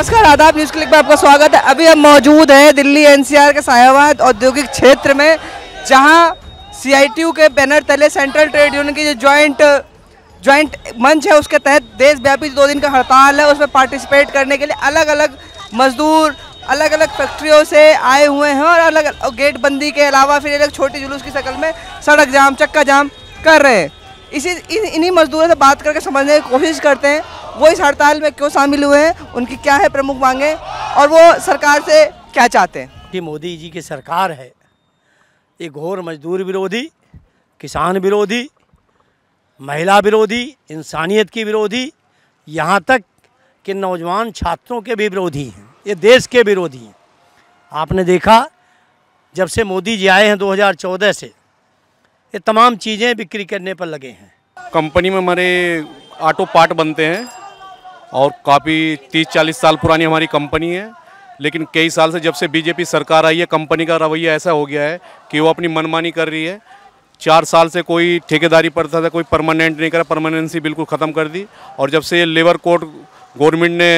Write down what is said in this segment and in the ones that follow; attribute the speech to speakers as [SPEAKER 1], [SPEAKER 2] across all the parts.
[SPEAKER 1] नमस्कार आदाब news click में आपका स्वागत है अभी हम मौजूद हैं दिल्ली एनसीआर के सायाबाद औद्योगिक क्षेत्र में जहां सीआईटीयू के बैनर तले सेंट्रल ट्रेड यूनियन की जो ज्वाइंट ज्वाइंट मंच है उसके तहत देशव्यापी दो दिन का हड़ताल है उसमें पार्टिसिपेट करने के लिए अलग अलग मजदूर अलग अलग फैक्ट्रियों से आए हुए हैं और अलग गेटबंदी के अलावा फिर अलग छोटी जुलूस की शक्ल में सड़क जाम चक्का जाम कर रहे हैं इसी इन्हीं मजदूरों से बात करके समझने की कोशिश करते हैं वो इस हड़ताल में क्यों शामिल हुए हैं उनकी क्या है प्रमुख मांगे और वो सरकार से
[SPEAKER 2] क्या चाहते हैं कि मोदी जी की सरकार है ये घोर मजदूर विरोधी किसान विरोधी महिला विरोधी इंसानियत की विरोधी यहाँ तक कि नौजवान छात्रों के भी विरोधी हैं ये देश के विरोधी हैं आपने देखा जब से मोदी जी आए हैं 2014 से ये तमाम चीज़ें बिक्री करने पर लगे हैं कंपनी में हमारे ऑटो पार्ट बनते हैं और काफ़ी तीस चालीस साल पुरानी हमारी कंपनी है लेकिन कई साल से जब से बीजेपी सरकार आई है कंपनी का रवैया ऐसा हो गया है कि वो अपनी मनमानी कर रही है चार साल से कोई ठेकेदारी पड़ता था कोई परमानेंट नहीं करा परमानेंसी बिल्कुल ख़त्म कर दी और जब से ये लेबर कोड गवर्नमेंट ने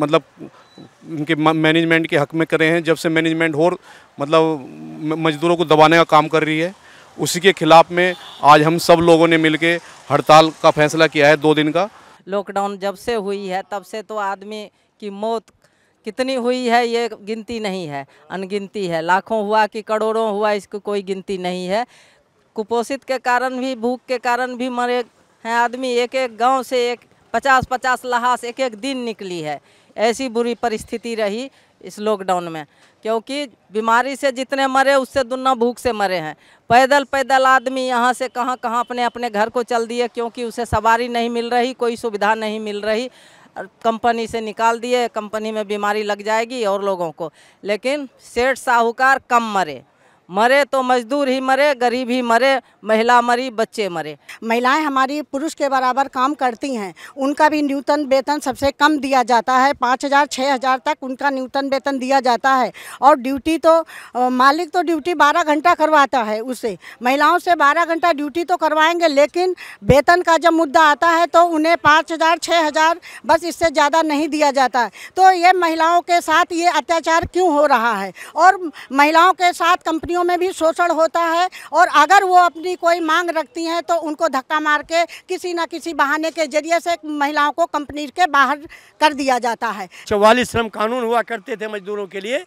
[SPEAKER 2] मतलब उनके मैनेजमेंट के हक में करे हैं जब से मैनेजमेंट और मतलब मजदूरों को दबाने का काम कर रही है उसी के खिलाफ में आज हम सब लोगों ने मिलके हड़ताल का फैसला किया है दो दिन का
[SPEAKER 1] लॉकडाउन जब से हुई है तब से तो आदमी की मौत कितनी हुई है ये गिनती नहीं है अनगिनती है लाखों हुआ कि करोड़ों हुआ इसकी कोई गिनती नहीं है कुपोषित के कारण भी भूख के कारण भी मरे हैं आदमी एक एक गांव से एक पचास पचास लहास एक एक दिन निकली है ऐसी बुरी परिस्थिति रही इस लॉकडाउन में क्योंकि बीमारी से जितने मरे उससे दुना भूख से मरे हैं पैदल पैदल आदमी यहाँ से कहाँ कहाँ अपने अपने घर को चल दिए क्योंकि उसे सवारी नहीं मिल रही कोई सुविधा नहीं मिल रही कंपनी से निकाल दिए कंपनी में बीमारी लग जाएगी और लोगों को लेकिन सेठ साहूकार कम मरे मरे तो मजदूर ही मरे गरीब
[SPEAKER 3] ही मरे महिला मरी बच्चे मरे महिलाएं हमारी पुरुष के बराबर काम करती हैं उनका भी न्यूनतम वेतन सबसे कम दिया जाता है पाँच हज़ार छः हज़ार तक उनका न्यूनतम वेतन दिया जाता है और ड्यूटी तो मालिक तो ड्यूटी बारह घंटा करवाता है उससे महिलाओं से बारह घंटा ड्यूटी तो करवाएंगे लेकिन वेतन का जब मुद्दा आता है तो उन्हें पाँच हज़ार छः हज़ार बस इससे ज़्यादा नहीं दिया जाता है तो ये महिलाओं के साथ ये अत्याचार क्यों हो रहा है और महिलाओं के साथ कंपनी कंपनियों में भी शोषण होता है और अगर वो अपनी कोई मांग रखती हैं तो उनको धक्का मार के किसी ना किसी बहाने के जरिए से महिलाओं को कंपनी के बाहर कर दिया जाता है
[SPEAKER 2] चौवालीस श्रम कानून हुआ करते थे मजदूरों के लिए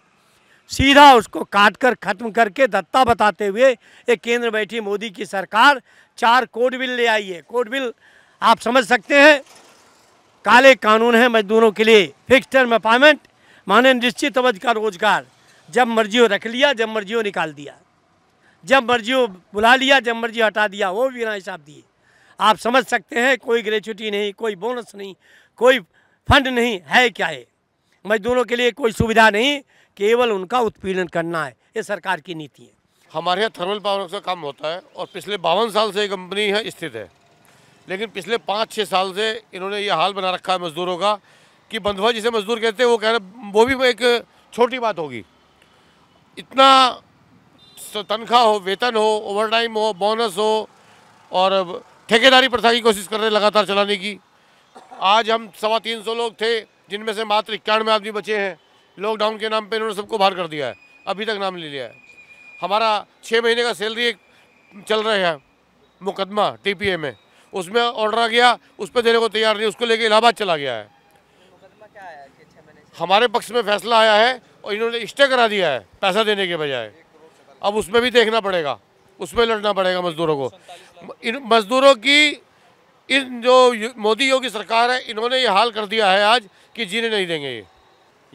[SPEAKER 2] सीधा उसको काट कर ख़त्म करके दत्ता बताते हुए एक केंद्र बैठी मोदी की सरकार चार कोड बिल ले आई है कोड बिल आप समझ सकते हैं काले कानून है मजदूरों के लिए फिक्स टर्म अपॉइंटमेंट माने निश्चित अवधि का रोजगार जब मर्जी हो रख लिया जब मर्जी हो निकाल दिया जब मर्जी हो बुला लिया जब मर्जी हटा दिया वो भी बिना हिसाब दिए आप समझ सकते हैं कोई ग्रेचुटी नहीं कोई बोनस नहीं कोई फंड नहीं है क्या है मजदूरों के लिए कोई सुविधा नहीं केवल उनका उत्पीड़न करना है
[SPEAKER 4] ये सरकार की नीति है हमारे यहाँ थर्मल पावर का काम होता है और पिछले बावन साल से ये कंपनी है स्थित है लेकिन पिछले पाँच छः साल से इन्होंने ये हाल बना रखा है मजदूरों का कि बंधुआ जिसे मजदूर कहते हैं वो कह रहे वो भी एक छोटी बात होगी इतना तनख्वाह हो वेतन हो ओवरटाइम हो बोनस हो और ठेकेदारी प्रथा की कोशिश कर रहे लगातार चलाने की आज हम सवा तीन सौ लोग थे जिनमें से मात्र इक्यानवे आदमी बचे हैं लॉकडाउन के नाम पे इन्होंने सबको बाहर कर दिया है अभी तक नाम ले लिया है हमारा छः महीने का सैलरी एक चल रहा है मुकदमा टी में उसमें ऑर्डर आ गया उस पर देने को तैयार नहीं उसको लेके इलाहाबाद चला गया है हमारे पक्ष में फैसला आया है और इन्होंने स्टे करा दिया है पैसा देने के बजाय अब उसमें भी देखना पड़ेगा उसमें लड़ना पड़ेगा मजदूरों को इन मजदूरों की इन जो मोदी योगी सरकार है इन्होंने ये हाल कर दिया है आज कि जीने नहीं देंगे ये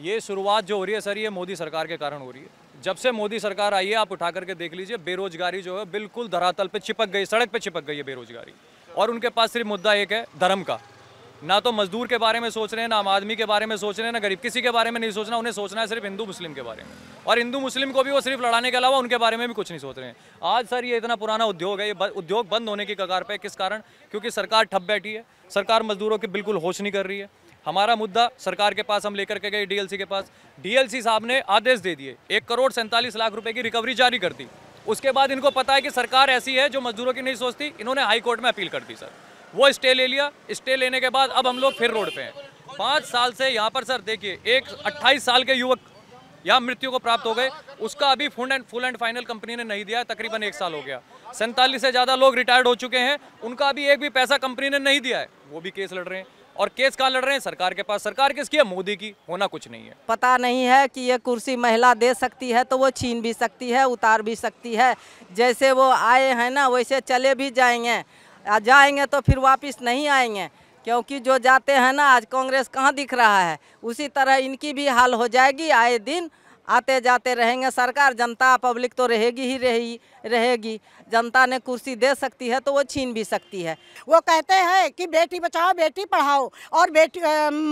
[SPEAKER 5] ये शुरुआत जो हो रही है सर ये मोदी सरकार के कारण हो रही है जब से मोदी सरकार आई है आप उठा करके देख लीजिए बेरोजगारी जो है बिल्कुल धरातल पे चिपक गई सड़क पे चिपक गई है बेरोजगारी और उनके पास सिर्फ मुद्दा एक है धर्म का ना तो मजदूर के बारे में सोच रहे हैं ना आम आदमी के बारे में सोच रहे हैं ना गरीब किसी के बारे में नहीं सोचना उन्हें सोचना है सिर्फ हिंदू मुस्लिम के बारे में और हिंदू मुस्लिम को भी वो सिर्फ लड़ाने के अलावा उनके बारे में भी कुछ नहीं सोच रहे हैं आज सर ये इतना पुराना उद्योग है ये उद्योग बंद होने की कगार पर किस कारण क्योंकि सरकार ठप बैठी है सरकार मजदूरों की बिल्कुल होश नहीं कर रही है हमारा मुद्दा सरकार के पास हम लेकर के गए डी के पास डी साहब ने आदेश दे दिए एक करोड़ सैंतालीस लाख रुपये की रिकवरी जारी कर दी उसके बाद इनको पता है कि सरकार ऐसी है जो मजदूरों की नहीं सोचती इन्होंने हाईकोर्ट में अपील कर दी सर वो स्टे ले लिया स्टे लेने के बाद अब हम लोग फिर रोड पे हैं पाँच साल से यहाँ पर सर देखिए एक अट्ठाईस साल के युवक यहाँ मृत्यु को प्राप्त हो गए उसका अभी full and full and final company ने नहीं दिया तकरीबन एक साल हो गया सैंतालीस से ज़्यादा लोग रिटायर्ड हो चुके हैं उनका अभी एक भी पैसा कंपनी ने नहीं दिया है वो भी केस लड़ रहे हैं और केस कहाँ लड़ रहे हैं सरकार के पास सरकार किसकी है मोदी की होना कुछ नहीं है
[SPEAKER 1] पता नहीं है कि ये कुर्सी महिला दे सकती है तो वो छीन भी सकती है उतार भी सकती है जैसे वो आए हैं ना वैसे चले भी जाएंगे आज जाएंगे तो फिर वापस नहीं आएंगे क्योंकि जो जाते हैं ना आज कांग्रेस कहाँ दिख रहा है उसी तरह इनकी भी हाल हो जाएगी आए दिन आते जाते रहेंगे सरकार जनता पब्लिक तो रहेगी ही रहेगी रहेगी
[SPEAKER 3] जनता ने कुर्सी दे सकती है तो वो छीन भी सकती है वो कहते हैं कि बेटी बचाओ बेटी पढ़ाओ और बेटी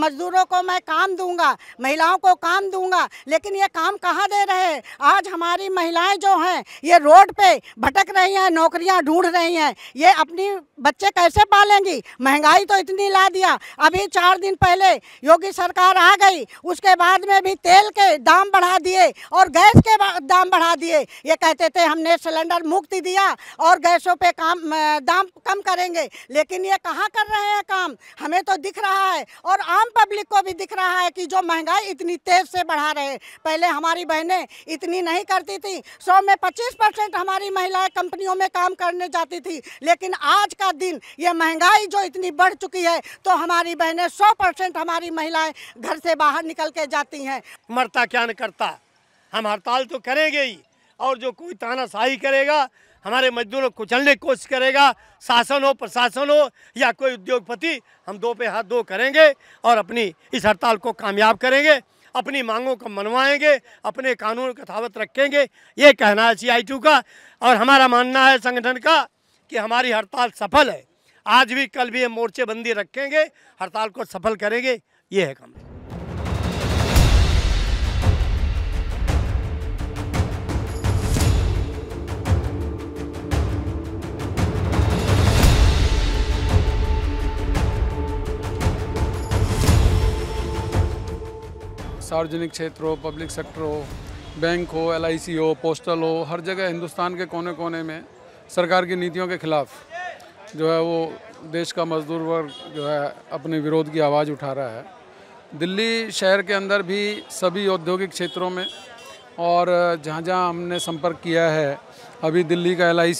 [SPEAKER 3] मजदूरों को मैं काम दूंगा महिलाओं को काम दूंगा लेकिन ये काम कहाँ दे रहे हैं आज हमारी महिलाएं जो हैं ये रोड पे भटक रही हैं नौकरियां ढूंढ रही हैं ये अपनी बच्चे कैसे पालेंगी महंगाई तो इतनी ला दिया अभी चार दिन पहले योगी सरकार आ गई उसके बाद में भी तेल के दाम बढ़ा दिए और गैस के दाम बढ़ा दिए ये कहते थे हमने सिलेंडर सिलेंडर मुक्ति दिया और गैसों पे काम दाम कम करेंगे लेकिन ये कहाँ कर रहे हैं काम हमें तो दिख रहा है और आम पब्लिक को भी दिख रहा है कि जो महंगाई इतनी तेज़ से बढ़ा रहे पहले हमारी बहनें इतनी नहीं करती थी सौ में पच्चीस परसेंट हमारी महिलाएं कंपनियों में काम करने जाती थी लेकिन आज का दिन ये महंगाई जो इतनी बढ़ चुकी है तो हमारी बहनें सौ परसेंट हमारी महिलाएं घर से बाहर निकल के जाती हैं मरता क्या न करता हम हड़ताल तो करेंगे ही और जो कोई तानाशाही करेगा हमारे
[SPEAKER 2] मजदूरों को कुचलने की कोशिश करेगा शासन हो प्रशासन हो या कोई उद्योगपति हम दो पे हाथ दो करेंगे और अपनी इस हड़ताल को कामयाब करेंगे अपनी मांगों को मनवाएंगे अपने कानून कथावत रखेंगे ये कहना है सी का और हमारा मानना है संगठन का कि हमारी हड़ताल सफल है आज भी कल भी हम मोर्चेबंदी रखेंगे हड़ताल को सफल करेंगे ये है काम
[SPEAKER 6] सार्वजनिक क्षेत्र हो पब्लिक सेक्टर हो बैंक हो एल हो पोस्टल हो हर जगह हिंदुस्तान के कोने कोने में सरकार की नीतियों के खिलाफ जो है वो देश का मजदूर वर्ग जो है अपने विरोध की आवाज़ उठा रहा है दिल्ली शहर के अंदर भी सभी औद्योगिक क्षेत्रों में और जहाँ जहाँ हमने संपर्क किया है अभी दिल्ली का एल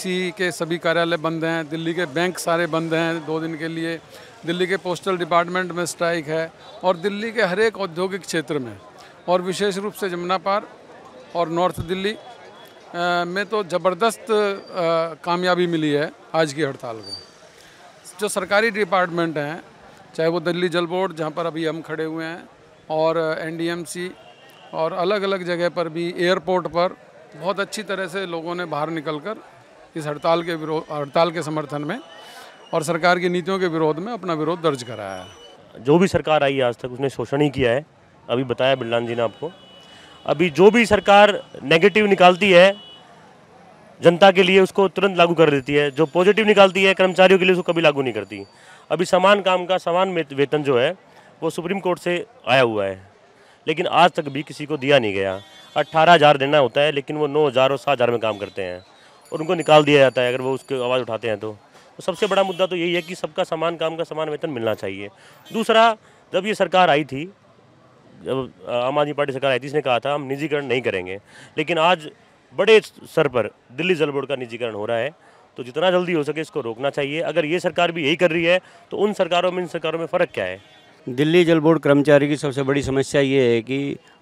[SPEAKER 6] के सभी कार्यालय बंद हैं दिल्ली के बैंक सारे बंद हैं दो दिन के लिए दिल्ली के पोस्टल डिपार्टमेंट में स्ट्राइक है और दिल्ली के हर एक औद्योगिक क्षेत्र में और विशेष रूप से जमुना पार और नॉर्थ दिल्ली में तो ज़बरदस्त कामयाबी मिली है आज की हड़ताल को जो सरकारी डिपार्टमेंट हैं चाहे वो दिल्ली जल बोर्ड जहाँ पर अभी हम खड़े हुए हैं और एनडीएमसी और अलग अलग जगह पर भी एयरपोर्ट पर बहुत अच्छी तरह से लोगों ने बाहर निकलकर इस हड़ताल के विरोध हड़ताल के समर्थन में और सरकार की नीतियों के विरोध में अपना विरोध दर्ज कराया है
[SPEAKER 4] जो भी सरकार आई आज तक उसने शोषण ही किया है अभी बताया बिल्लान जी ने आपको अभी जो भी सरकार नेगेटिव निकालती है जनता के लिए उसको तुरंत लागू कर देती है जो पॉजिटिव निकालती है कर्मचारियों के लिए उसको कभी लागू नहीं करती अभी समान काम का समान वेतन जो है वो सुप्रीम कोर्ट से आया हुआ है लेकिन आज तक भी किसी को दिया नहीं गया अट्ठारह हज़ार देना होता है लेकिन वो नौ हज़ार और सात हज़ार में काम करते हैं और उनको निकाल दिया जाता है अगर वो उसकी आवाज़ उठाते हैं तो तो सबसे बड़ा मुद्दा तो यही है कि सबका समान काम का समान वेतन मिलना चाहिए दूसरा जब ये सरकार आई थी जब आम आदमी पार्टी सरकार आई थी इसने कहा था हम निजीकरण नहीं करेंगे लेकिन आज बड़े स्तर पर दिल्ली जल बोर्ड का निजीकरण हो रहा है तो जितना जल्दी हो सके इसको रोकना चाहिए अगर ये सरकार भी यही कर रही है तो उन सरकारों में इन सरकारों में फ़र्क क्या है
[SPEAKER 2] दिल्ली जल बोर्ड कर्मचारी की सबसे बड़ी समस्या ये है कि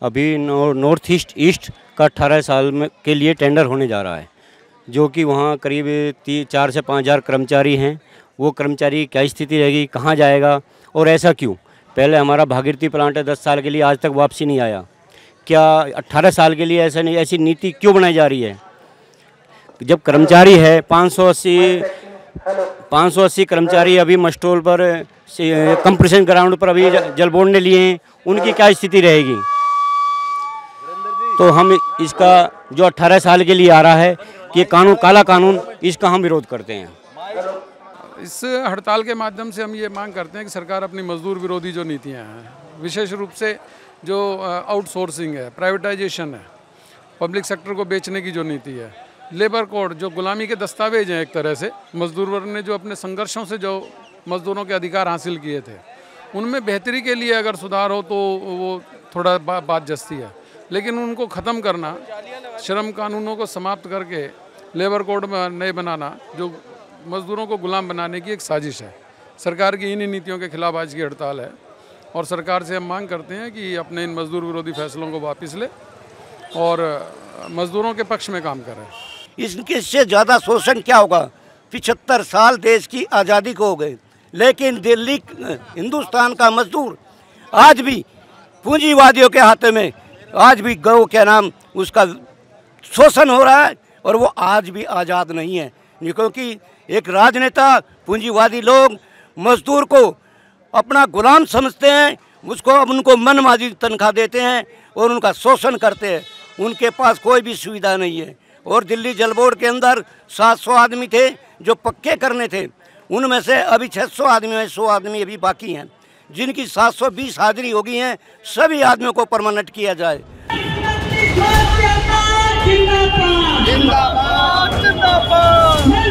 [SPEAKER 2] अभी नॉर्थ ईस्ट ईस्ट का अट्ठारह साल में के लिए टेंडर होने जा रहा है जो कि वहाँ करीब तीन चार से पाँच हज़ार कर्मचारी हैं वो कर्मचारी क्या स्थिति रहेगी कहाँ जाएगा और ऐसा क्यों पहले हमारा भागीरथी प्लांट है दस साल के लिए आज तक वापसी नहीं आया क्या अट्ठारह साल के लिए ऐसा नहीं ऐसी नीति क्यों बनाई जा रही है जब कर्मचारी है पाँच सौ अस्सी पाँच सौ अस्सी कर्मचारी अभी मस्टोल पर कंप्रेशन ग्राउंड पर अभी जल बोर्ड ने लिए हैं उनकी क्या स्थिति रहेगी तो हम इसका जो अट्ठारह साल के लिए आ रहा है ये कानून काला कानून इसका हम विरोध करते हैं
[SPEAKER 6] इस हड़ताल के माध्यम से हम ये मांग करते हैं कि सरकार अपनी मजदूर विरोधी जो नीतियाँ हैं विशेष रूप से जो आउटसोर्सिंग है प्राइवेटाइजेशन है पब्लिक सेक्टर को बेचने की जो नीति है लेबर कोड जो गुलामी के दस्तावेज हैं एक तरह से मजदूर वर्ग ने जो अपने संघर्षों से जो मजदूरों के अधिकार हासिल किए थे उनमें बेहतरी के लिए अगर सुधार हो तो वो थोड़ा बात जस्ती है लेकिन उनको ख़त्म करना श्रम कानूनों को समाप्त करके लेबर कोड में नहीं बनाना जो मजदूरों को गुलाम बनाने की एक साजिश है सरकार की इन्हीं नीतियों के खिलाफ आज की हड़ताल है और सरकार से हम मांग करते हैं कि अपने इन मजदूर विरोधी फैसलों को वापस ले और मजदूरों के पक्ष में काम करें इसके इससे ज़्यादा शोषण क्या
[SPEAKER 2] होगा पिछहत्तर साल देश की आज़ादी को हो गए लेकिन दिल्ली हिंदुस्तान का मजदूर आज भी पूंजीवादियों के हाथों में आज भी गौ के नाम उसका शोषण हो रहा है और वो आज भी आज़ाद नहीं है क्योंकि एक राजनेता पूंजीवादी लोग मजदूर को अपना गुलाम समझते हैं उसको अब उनको मनमाजी तनख्वाह देते हैं और उनका शोषण करते हैं उनके पास कोई भी सुविधा नहीं है और दिल्ली जल बोर्ड के अंदर 700 आदमी थे जो पक्के करने थे उनमें से अभी 600 आदमी में 100 आदमी अभी बाकी हैं जिनकी 720 हाजिरी होगी हैं सभी आदमियों को परमानेंट किया जाए
[SPEAKER 6] जिंदाबाद जिंदाबाद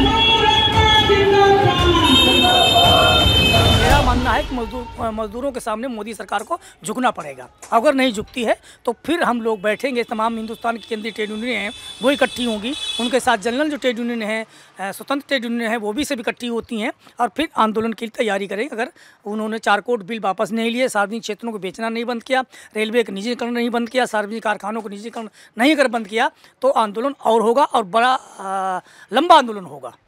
[SPEAKER 6] मानना है कि मजदूर
[SPEAKER 3] मजदूरों के सामने मोदी सरकार को झुकना पड़ेगा अगर नहीं झुकती है तो फिर हम लोग बैठेंगे तमाम हिंदुस्तान की केंद्रीय ट्रेड यूनियन हैं वो इकट्ठी होंगी उनके साथ जनरल जो ट्रेड यूनियन है स्वतंत्र ट्रेड यूनियन है वो भी सब इकट्ठी होती हैं और फिर आंदोलन की तैयारी करेंगे अगर उन्होंने चार कोट बिल वापस नहीं लिए सार्वजनिक क्षेत्रों को बेचना नहीं बंद किया रेलवे का निजीकरण नहीं बंद किया सार्वजनिक कारखानों को निजीकरण नहीं अगर बंद किया तो आंदोलन और होगा और बड़ा लंबा आंदोलन होगा